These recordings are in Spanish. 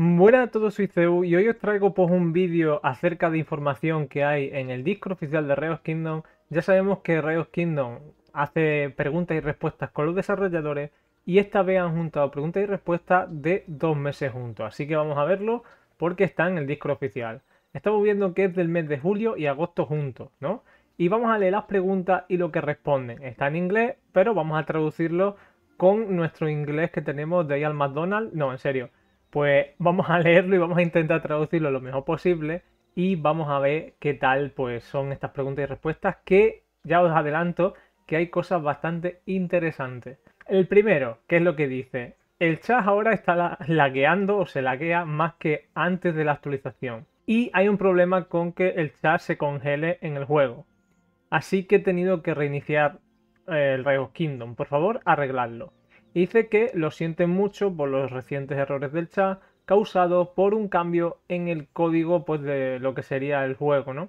Buenas a todos, soy Ceu y hoy os traigo pues, un vídeo acerca de información que hay en el disco oficial de Rayos Kingdom. Ya sabemos que Rayos Kingdom hace preguntas y respuestas con los desarrolladores y esta vez han juntado preguntas y respuestas de dos meses juntos. Así que vamos a verlo porque está en el disco oficial. Estamos viendo que es del mes de julio y agosto juntos, ¿no? Y vamos a leer las preguntas y lo que responden. Está en inglés, pero vamos a traducirlo con nuestro inglés que tenemos de ahí al McDonald's. No, en serio pues vamos a leerlo y vamos a intentar traducirlo lo mejor posible y vamos a ver qué tal pues son estas preguntas y respuestas que ya os adelanto que hay cosas bastante interesantes. El primero, que es lo que dice, el chat ahora está lagueando o se laguea más que antes de la actualización y hay un problema con que el chat se congele en el juego. Así que he tenido que reiniciar eh, el Rayos Kingdom, por favor arreglarlo dice que lo sienten mucho por los recientes errores del chat causados por un cambio en el código pues, de lo que sería el juego, ¿no?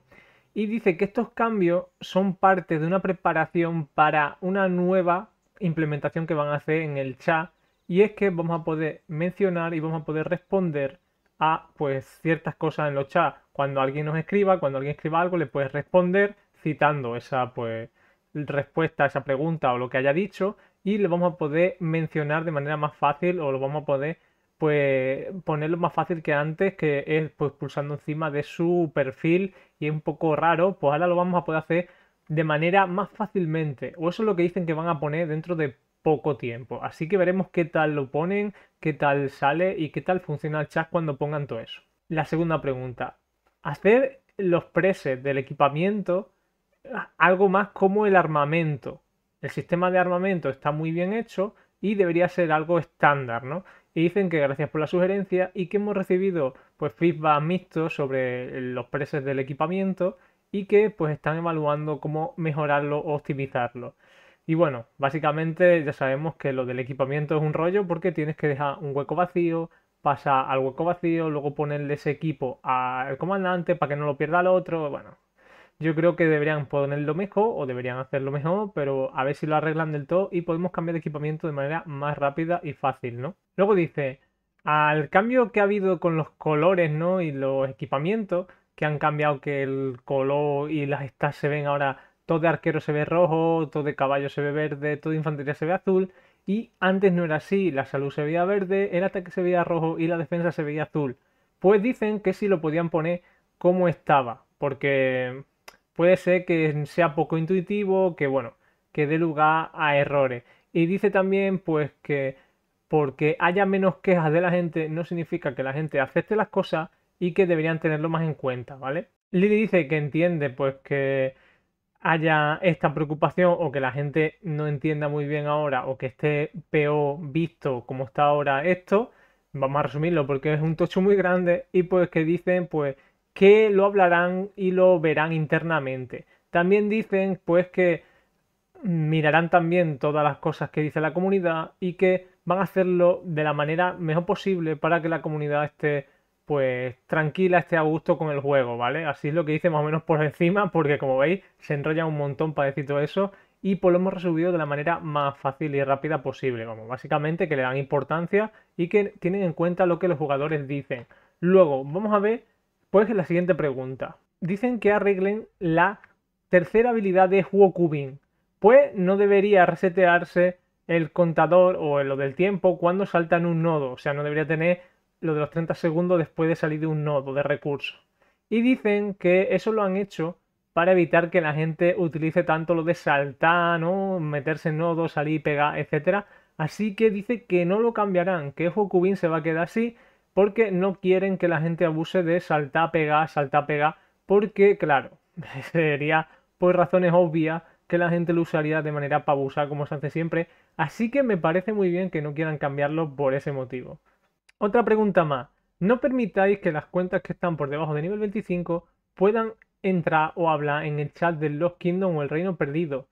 Y dice que estos cambios son parte de una preparación para una nueva implementación que van a hacer en el chat y es que vamos a poder mencionar y vamos a poder responder a pues ciertas cosas en los chats. Cuando alguien nos escriba, cuando alguien escriba algo, le puedes responder citando esa pues, respuesta a esa pregunta o lo que haya dicho y lo vamos a poder mencionar de manera más fácil o lo vamos a poder pues ponerlo más fácil que antes, que es pues, pulsando encima de su perfil y es un poco raro, pues ahora lo vamos a poder hacer de manera más fácilmente. O eso es lo que dicen que van a poner dentro de poco tiempo. Así que veremos qué tal lo ponen, qué tal sale y qué tal funciona el chat cuando pongan todo eso. La segunda pregunta. Hacer los presets del equipamiento ah, algo más como el armamento. El sistema de armamento está muy bien hecho y debería ser algo estándar, ¿no? Y dicen que gracias por la sugerencia y que hemos recibido pues feedback mixto sobre los precios del equipamiento y que pues están evaluando cómo mejorarlo o optimizarlo. Y bueno, básicamente ya sabemos que lo del equipamiento es un rollo porque tienes que dejar un hueco vacío, pasar al hueco vacío, luego ponerle ese equipo al comandante para que no lo pierda el otro, bueno, yo creo que deberían ponerlo mejor o deberían hacerlo mejor, pero a ver si lo arreglan del todo y podemos cambiar de equipamiento de manera más rápida y fácil, ¿no? Luego dice, al cambio que ha habido con los colores, ¿no? Y los equipamientos, que han cambiado que el color y las estas se ven ahora, todo de arquero se ve rojo, todo de caballo se ve verde, todo de infantería se ve azul, y antes no era así, la salud se veía verde, el ataque se veía rojo y la defensa se veía azul. Pues dicen que si lo podían poner como estaba, porque puede ser que sea poco intuitivo, que bueno, que dé lugar a errores. Y dice también pues que porque haya menos quejas de la gente no significa que la gente acepte las cosas y que deberían tenerlo más en cuenta, ¿vale? Lili dice que entiende pues que haya esta preocupación o que la gente no entienda muy bien ahora o que esté peor visto como está ahora esto, vamos a resumirlo porque es un tocho muy grande y pues que dicen pues que lo hablarán y lo verán internamente. También dicen pues que mirarán también todas las cosas que dice la comunidad y que van a hacerlo de la manera mejor posible para que la comunidad esté pues tranquila, esté a gusto con el juego, ¿vale? Así es lo que dice más o menos por encima, porque como veis se enrolla un montón para decir todo eso y pues lo hemos resuelto de la manera más fácil y rápida posible, como básicamente que le dan importancia y que tienen en cuenta lo que los jugadores dicen. Luego vamos a ver pues la siguiente pregunta. Dicen que arreglen la tercera habilidad de Huokubin, Pues no debería resetearse el contador o lo del tiempo cuando salta en un nodo. O sea, no debería tener lo de los 30 segundos después de salir de un nodo de recurso. Y dicen que eso lo han hecho para evitar que la gente utilice tanto lo de saltar, ¿no? meterse en nodos, salir, pegar, etc. Así que dice que no lo cambiarán, que Hokubin se va a quedar así porque no quieren que la gente abuse de saltar, pegar, saltar, pegar, porque claro, sería por razones obvias que la gente lo usaría de manera pavosa como se hace siempre, así que me parece muy bien que no quieran cambiarlo por ese motivo. Otra pregunta más, no permitáis que las cuentas que están por debajo de nivel 25 puedan entrar o hablar en el chat del Lost Kingdom o el Reino Perdido.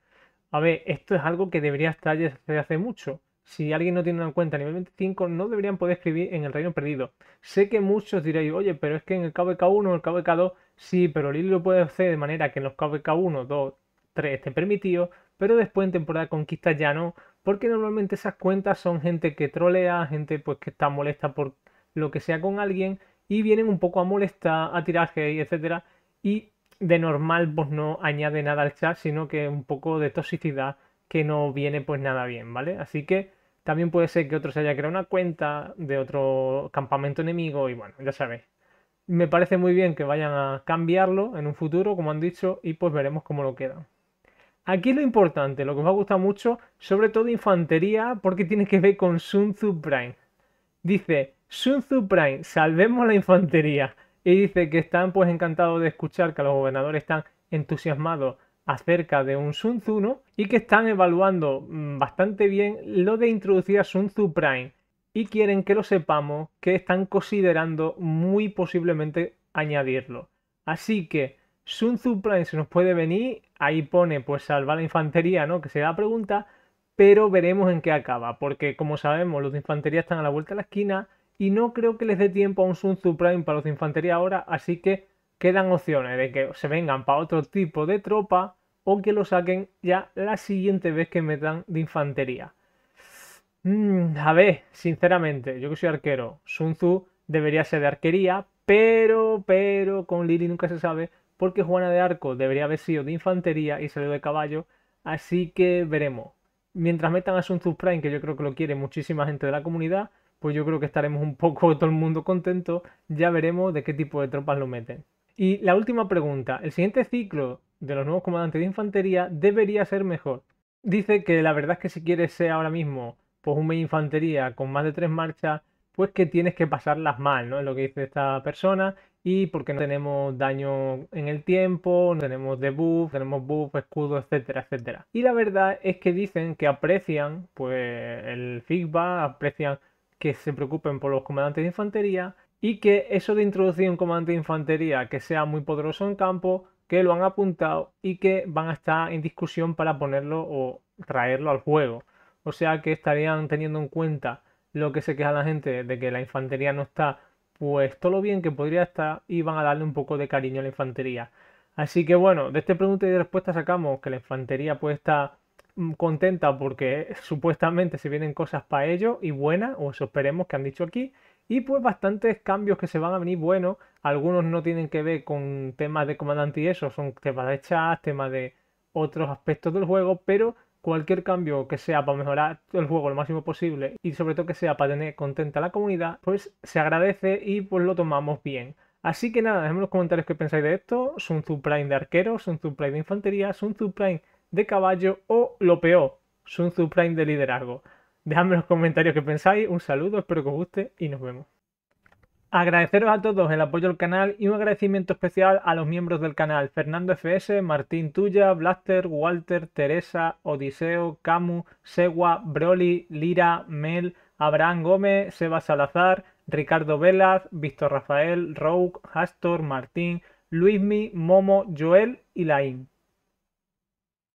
A ver, esto es algo que debería estar desde hace mucho si alguien no tiene una cuenta a nivel 25, no deberían poder escribir en el reino perdido. Sé que muchos diréis, oye, pero es que en el KBK1 o el KvK 2 sí, pero Lili lo puede hacer de manera que en los KBK1, 2, 3 estén permitidos, pero después en temporada de conquista ya no, porque normalmente esas cuentas son gente que trolea, gente pues que está molesta por lo que sea con alguien y vienen un poco a molestar, a tirar etc etcétera, y de normal pues no añade nada al chat, sino que un poco de toxicidad que no viene pues nada bien, ¿vale? Así que también puede ser que otro se haya creado una cuenta de otro campamento enemigo y bueno, ya sabéis. Me parece muy bien que vayan a cambiarlo en un futuro, como han dicho, y pues veremos cómo lo quedan. Aquí lo importante, lo que os ha gustado mucho, sobre todo infantería, porque tiene que ver con Sun Tzu Prime. Dice, Sun Tzu Prime, salvemos la infantería. Y dice que están pues encantados de escuchar que los gobernadores están entusiasmados acerca de un Sun Tzu, Y que están evaluando mm, bastante bien lo de introducir a Sun Tzu Prime. Y quieren que lo sepamos que están considerando muy posiblemente añadirlo. Así que Sun Tzu Prime se nos puede venir, ahí pone pues salvar la infantería, ¿no? Que se da pregunta, pero veremos en qué acaba, porque como sabemos los de infantería están a la vuelta de la esquina y no creo que les dé tiempo a un Sun Tzu Prime para los de infantería ahora, así que quedan opciones de que se vengan para otro tipo de tropa o que lo saquen ya la siguiente vez que metan de infantería. Mm, a ver, sinceramente, yo que soy arquero, Sun Tzu debería ser de arquería, pero, pero con Lili nunca se sabe, porque Juana de Arco debería haber sido de infantería y salió de caballo, así que veremos. Mientras metan a Sun Tzu Prime, que yo creo que lo quiere muchísima gente de la comunidad, pues yo creo que estaremos un poco todo el mundo contento, ya veremos de qué tipo de tropas lo meten. Y la última pregunta, ¿el siguiente ciclo de los nuevos comandantes de infantería debería ser mejor. Dice que la verdad es que si quieres ser ahora mismo pues un infantería con más de tres marchas, pues que tienes que pasarlas mal, ¿no? Es lo que dice esta persona. Y porque no tenemos daño en el tiempo, no tenemos debuff, tenemos buff, escudo, etcétera, etcétera. Y la verdad es que dicen que aprecian pues el feedback, aprecian que se preocupen por los comandantes de infantería y que eso de introducir un comandante de infantería que sea muy poderoso en campo, que lo han apuntado y que van a estar en discusión para ponerlo o traerlo al juego. O sea que estarían teniendo en cuenta lo que se queja la gente de que la infantería no está, pues todo lo bien que podría estar y van a darle un poco de cariño a la infantería. Así que bueno, de este pregunta y respuesta sacamos que la infantería puede estar mm, contenta porque eh, supuestamente se vienen cosas para ellos y buenas, o eso esperemos que han dicho aquí, y pues bastantes cambios que se van a venir bueno Algunos no tienen que ver con temas de comandante y eso, son temas de chat, temas de otros aspectos del juego, pero cualquier cambio que sea para mejorar el juego lo máximo posible y sobre todo que sea para tener contenta a la comunidad, pues se agradece y pues lo tomamos bien. Así que nada, dejadme los comentarios que pensáis de esto, ¿es un de arqueros son un de infantería, es un de caballo o lo peor, es un de liderazgo. Dejadme los comentarios que pensáis. Un saludo, espero que os guste y nos vemos. Agradeceros a todos el apoyo al canal y un agradecimiento especial a los miembros del canal Fernando FS, Martín Tuya, Blaster, Walter, Teresa, Odiseo, Camu, Segua, Broly, Lira, Mel, Abraham Gómez, Seba Salazar, Ricardo Velas, Víctor Rafael, Rogue, Astor, Martín, Luismi, Momo, Joel y Laín.